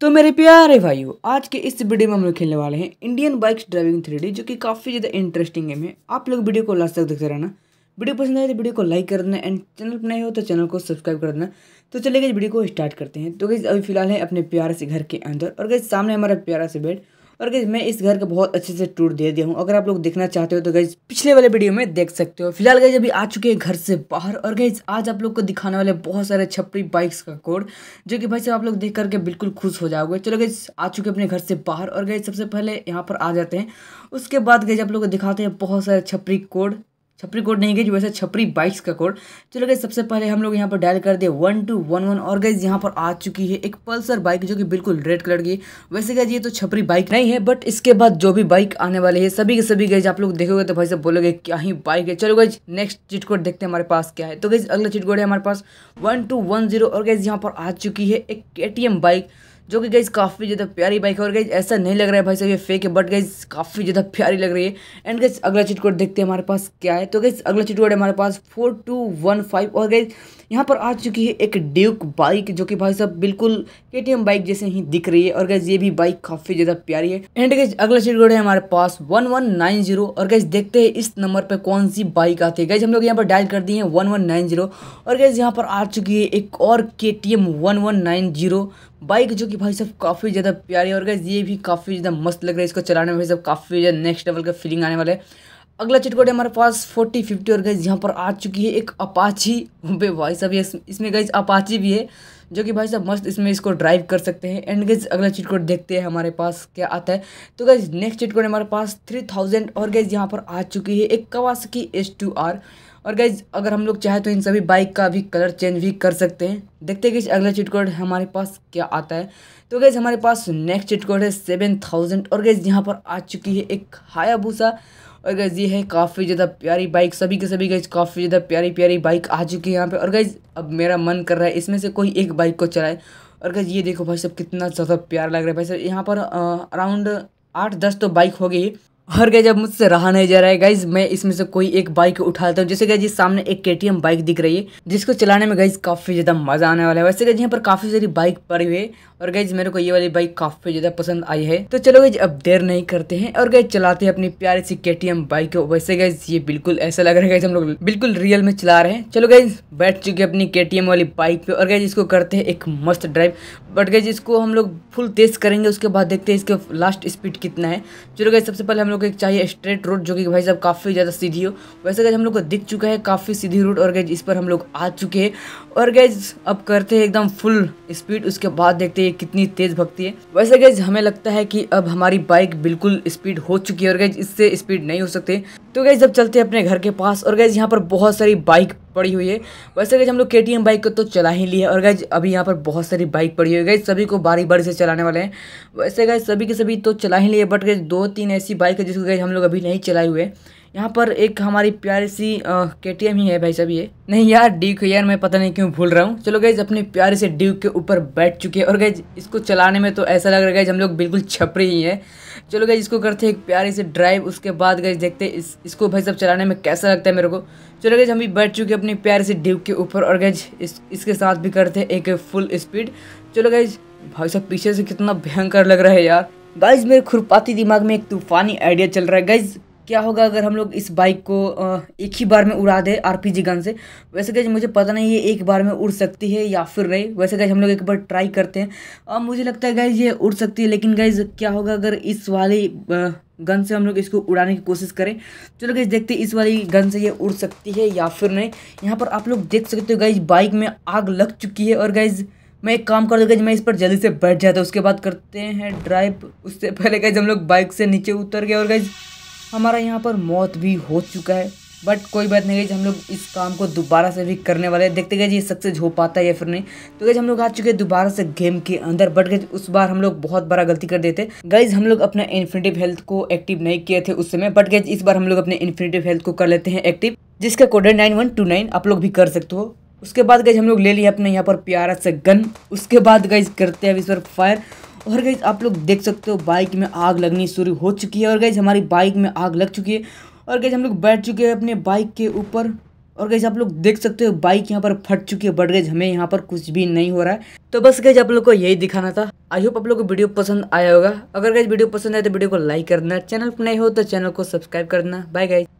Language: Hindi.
तो मेरे प्यारे भाइयों आज के इस वीडियो में हम लोग खेलने वाले हैं इंडियन बाइक्स ड्राइविंग थ्री जो कि काफ़ी ज़्यादा इंटरेस्टिंग गेम है आप लोग वीडियो को लास्ट तक देखते रहना वीडियो पसंद आए तो वीडियो को लाइक कर देना एंड चैनल पर नए हो तो चैनल को सब्सक्राइब कर देना तो चलिए गए वीडियो को स्टार्ट करते हैं तो गई अभी फिलहाल है अपने प्यार से घर के अंदर और गई सामने हमारा प्यारा से बेड और गई मैं इस घर का बहुत अच्छे से टूर दे दिया हूँ अगर आप लोग देखना चाहते हो तो गई पिछले वाले वीडियो में देख सकते हो फिलहाल गई अभी आ चुके हैं घर से बाहर और गई आज आप लोग को दिखाने वाले बहुत सारे छपरी बाइक्स का कोड जो कि भाई सब आप लोग देख करके बिल्कुल खुश हो जाओगे चलो गई आ चुके अपने घर से बाहर और गई सबसे पहले यहाँ पर आ जाते हैं उसके बाद गई आप लोग को दिखाते हैं बहुत सारे छपरी कोड छपरी कोड नहीं गई वैसे छपरी बाइक्स का कोड चलो गई सबसे पहले हम लोग यहाँ पर डायल कर दिए वन टू वन वन और गई यहाँ पर आ चुकी है एक पल्सर बाइक जो कि बिल्कुल रेड कलर की वैसे गई ये तो छपरी बाइक नहीं है बट इसके बाद जो भी बाइक आने वाली है सभी के सभी गई आप लोग देखोगे तो भाई साहब बोलोगे क्या ही बाइक है चलो गई नेक्स्ट चिट कोड देखते हैं हमारे पास क्या है तो गई अगला चिट कोड है हमारे पास वन टू वन जीरो और गई यहाँ पर आ चुकी है एक के बाइक जो कि गई काफ़ी ज़्यादा प्यारी बाइक है और गई ऐसा नहीं लग रहा है भाई साहब ये फेक है बट गाइज काफ़ी ज़्यादा प्यारी लग रही है एंड गई अगला चिट कोड देखते हैं हमारे पास क्या है तो गई अगला चिट कोड हमारे पास फोर टू वन फाइव और गई यहाँ पर आ चुकी है एक ड्यूक बाइक जो कि भाई साहब बिल्कुल के बाइक जैसे ही दिख रही है और गैस ये भी बाइक काफ़ी ज़्यादा प्यारी है एंड गाइज अगला चिट कोड है हमारे पास वन वन नाइन जीरो और गैस देखते हैं इस नंबर पर कौन सी बाइक आती है गाइज हम लोग यहाँ पर डायल कर दिए हैं वन वन नाइन जीरो और गैस यहाँ पर आ चुकी है एक और K T M one one nine zero bike जो कि भाई साहब काफ़ी ज़्यादा प्यारी और गैस ये भी काफ़ी ज़्यादा मस्त लग रहा है इसको चलाने में भाई साहब काफ़ी ज़्यादा नेक्स्ट लेवल का फीलिंग आने वाला है अगला चिटकोट हमारे पास फोर्टी फिफ्टी और गैस यहाँ पर आ चुकी है एक अपाची पे भाई साहब ये इसमें गैस अपाची भी है जो कि भाई साहब मस्त इसमें इसको ड्राइव कर सकते हैं एंड गैस अगला चिटकोट देखते हैं हमारे पास क्या आता है तो गैस नेक्स्ट चिटकोट हमारे पास थ्री थाउजेंड और गैस यहाँ पर आ चुकी है एक कवासकी एस टू आर और गाइज अगर हम लोग चाहे तो इन सभी बाइक का भी कलर चेंज भी कर सकते हैं देखते हैं कि अगला चिट कोड हमारे पास क्या आता है तो गैज़ हमारे पास नेक्स्ट चिट कोड है सेवन थाउजेंड और गैज़ यहाँ पर आ चुकी है एक भूसा और गैज़ ये है काफ़ी ज़्यादा प्यारी बाइक सभी के सभी गैज़ काफ़ी ज़्यादा प्यारी प्यारी बाइक आ चुकी है यहाँ पर और गैज़ अब मेरा मन कर रहा है इसमें से कोई एक बाइक को चलाए और गैज़ ये देखो भाई साहब कितना ज़्यादा प्यार लग रहा है भाई साहब यहाँ पर अराउंड आठ दस तो बाइक हो गई और गए जब मुझसे रहा नहीं जा रहा है गाइज मैं इसमें से कोई एक बाइक उठाता हूँ जैसे गाइज सामने एक के बाइक दिख रही है जिसको चलाने में गाइज काफ़ी ज़्यादा मज़ा आने वाला है वैसे गाइज यहाँ पर काफ़ी सारी बाइक पड़ी हुई है और गाइज मेरे को ये वाली बाइक काफ़ी ज़्यादा पसंद आई है तो चलो गई अब देर नहीं करते हैं और गाइज चलाते हैं अपनी प्यारी सी के बाइक को वैसे गाइज ये बिल्कुल ऐसा लग रहा है हम लोग बिल्कुल रियल में चला रहे हैं चलो गाइज बैठ चुके अपनी के वाली बाइक पे और गाइज इसको करते हैं एक मस्त ड्राइव बट गए इसको हम लोग फुल तेज करेंगे उसके बाद देखते हैं इसके लास्ट स्पीड कितना है चलो गाइज सबसे पहले हम लोग लोग एक चाहिए स्ट्रेट रोड जो कि भाई साहब काफ़ी ज़्यादा सीधी हो वैसे गैज हम लोग को दिख चुका है काफ़ी सीधी रोड और गैज इस पर हम लोग आ चुके हैं और गैज अब करते हैं एकदम फुल स्पीड उसके बाद देखते हैं कितनी तेज़ भगती है वैसे गैज हमें लगता है कि अब हमारी बाइक बिल्कुल स्पीड हो चुकी है और गैज इससे स्पीड नहीं हो सकते तो गैज़ जब चलते हैं अपने घर के पास और गैज़ यहाँ पर बहुत सारी बाइक पड़ी हुई है वैसे गैज हम लोग के बाइक को तो चला ही लिया और गैज अभी यहाँ पर बहुत सारी बाइक पड़ी हुई है गैज सभी को बारी बारी से चलाने वाले हैं वैसे गैज सभी के सभी तो चला ही लिए बट गैज दो तीन ऐसी बाइक है जिसको गैज हम लोग अभी नहीं चलाए हुए यहाँ पर एक हमारी प्यारी सी के टी एम ही है भाई साहब ये नहीं यार ड्यूक यार मैं पता नहीं क्यों भूल रहा हूँ चलो गैज अपने प्यारे से ड्यूक के ऊपर बैठ चुके हैं और गैज इसको चलाने में तो ऐसा लग रहा है गैज हम लोग बिल्कुल छपरे ही हैं चलो गैज इसको करते हैं एक प्यारे से ड्राइव उसके बाद गैज देखते इस इसको भाई साहब चलाने में कैसा लगता है मेरे को चलो गैज हम भी बैठ चुके हैं अपने प्यारे से ड्यूक के ऊपर और गैज इस, इसके साथ भी करते हैं एक फुल स्पीड चलो गैज भाई साहब पीछे से कितना भयंकर लग रहा है यार गाइज मेरे खुरपाती दिमाग में एक तूफानी आइडिया चल रहा है गाइज क्या होगा अगर हम लोग इस बाइक को एक ही बार में उड़ा दे आर पी गन से वैसे गज मुझे पता नहीं ये एक बार में उड़ सकती है या फिर नहीं वैसे गज हम लोग एक बार ट्राई करते हैं अब मुझे लगता है गाइज ये उड़ सकती है लेकिन गाइज क्या होगा अगर इस वाली गन से हम लोग इसको उड़ाने की कोशिश करें चलो गाइज देखते हैं इस वाली गन से ये उड़ सकती है या फिर नहीं यहाँ पर आप लोग देख सकते हो गाइज बाइक में आग लग चुकी है और गाइज़ मैं एक काम कर दूँगा मैं इस पर जल्दी से बैठ जाता उसके बाद करते हैं ड्राइव उससे पहले गाइज हम लोग बाइक से नीचे उतर गए और गाइज हमारा यहाँ पर मौत भी हो चुका है बट कोई बात नहीं गई हम लोग इस काम को दोबारा से भी करने वाले हैं देखते गए ये सक्सेस हो पाता है या फिर नहीं तो गई हम लोग आ चुके हैं दोबारा से गेम के अंदर बट गए उस बार हम लोग बहुत बड़ा गलती कर देते गाइज हम लोग अपना इन्फिनेटिव हेल्थ को एक्टिव नहीं किए थे उस समय बट गए इस बार हम लोग अपने इन्फिनेटिव हेल्थ को कर लेते हैं एक्टिव जिसका कोडर नाइन वन टू नाइन आप लोग भी कर सकते हो उसके बाद गई हम लोग ले लिया अपने यहाँ पर प्यारा से गन उसके बाद गई करते हैं इस पर फायर और गई आप लोग देख सकते हो बाइक में आग लगनी शुरू हो चुकी है और गई हमारी बाइक में आग लग चुकी है और गई हम लोग बैठ चुके हैं अपने बाइक के ऊपर और गई आप लोग देख सकते हो बाइक यहाँ पर फट चुकी है बट गई हमें यहाँ पर कुछ भी नहीं हो रहा है तो बस गई आप लोग को यही दिखाना था आई होप आप लोग को वीडियो पसंद आया होगा अगर गई वीडियो पसंद आए तो वीडियो को लाइक करना चैनल पर नहीं हो तो चैनल को सब्सक्राइब करना बाय गाइज